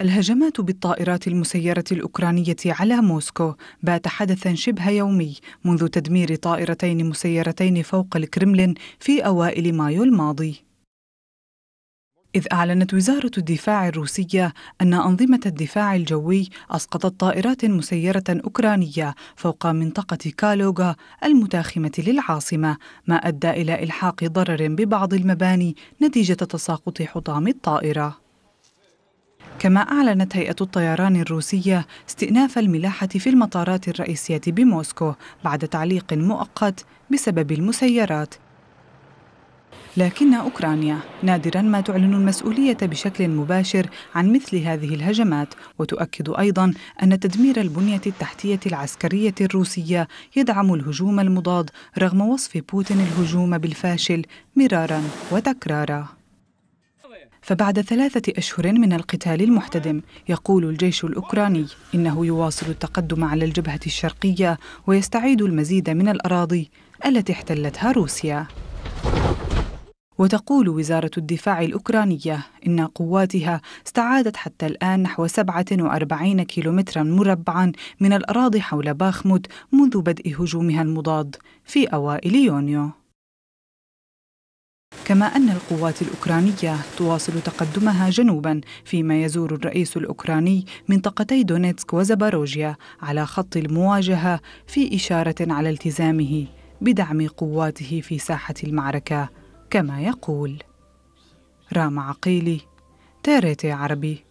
الهجمات بالطائرات المسيرة الأوكرانية على موسكو بات حدثا شبه يومي منذ تدمير طائرتين مسيرتين فوق الكرملين في أوائل مايو الماضي. إذ أعلنت وزارة الدفاع الروسية أن أنظمة الدفاع الجوي أسقطت طائرات مسيرة أوكرانية فوق منطقة كالوغا المتاخمة للعاصمة، ما أدى إلى إلحاق ضرر ببعض المباني نتيجة تساقط حطام الطائرة. كما أعلنت هيئة الطيران الروسية استئناف الملاحة في المطارات الرئيسية بموسكو بعد تعليق مؤقت بسبب المسيرات لكن أوكرانيا نادرا ما تعلن المسؤولية بشكل مباشر عن مثل هذه الهجمات وتؤكد أيضا أن تدمير البنية التحتية العسكرية الروسية يدعم الهجوم المضاد رغم وصف بوتين الهجوم بالفاشل مرارا وتكرارا فبعد ثلاثة أشهر من القتال المحتدم يقول الجيش الأوكراني إنه يواصل التقدم على الجبهة الشرقية ويستعيد المزيد من الأراضي التي احتلتها روسيا وتقول وزارة الدفاع الأوكرانية إن قواتها استعادت حتى الآن نحو 47 كيلومترا مربعا من الأراضي حول باخموت منذ بدء هجومها المضاد في أوائل يونيو كما أن القوات الأوكرانية تواصل تقدمها جنوبا فيما يزور الرئيس الأوكراني منطقتي دونيتسك وزباروجيا على خط المواجهة في إشارة على التزامه بدعم قواته في ساحة المعركة كما يقول رام عقيلي تاريتي عربي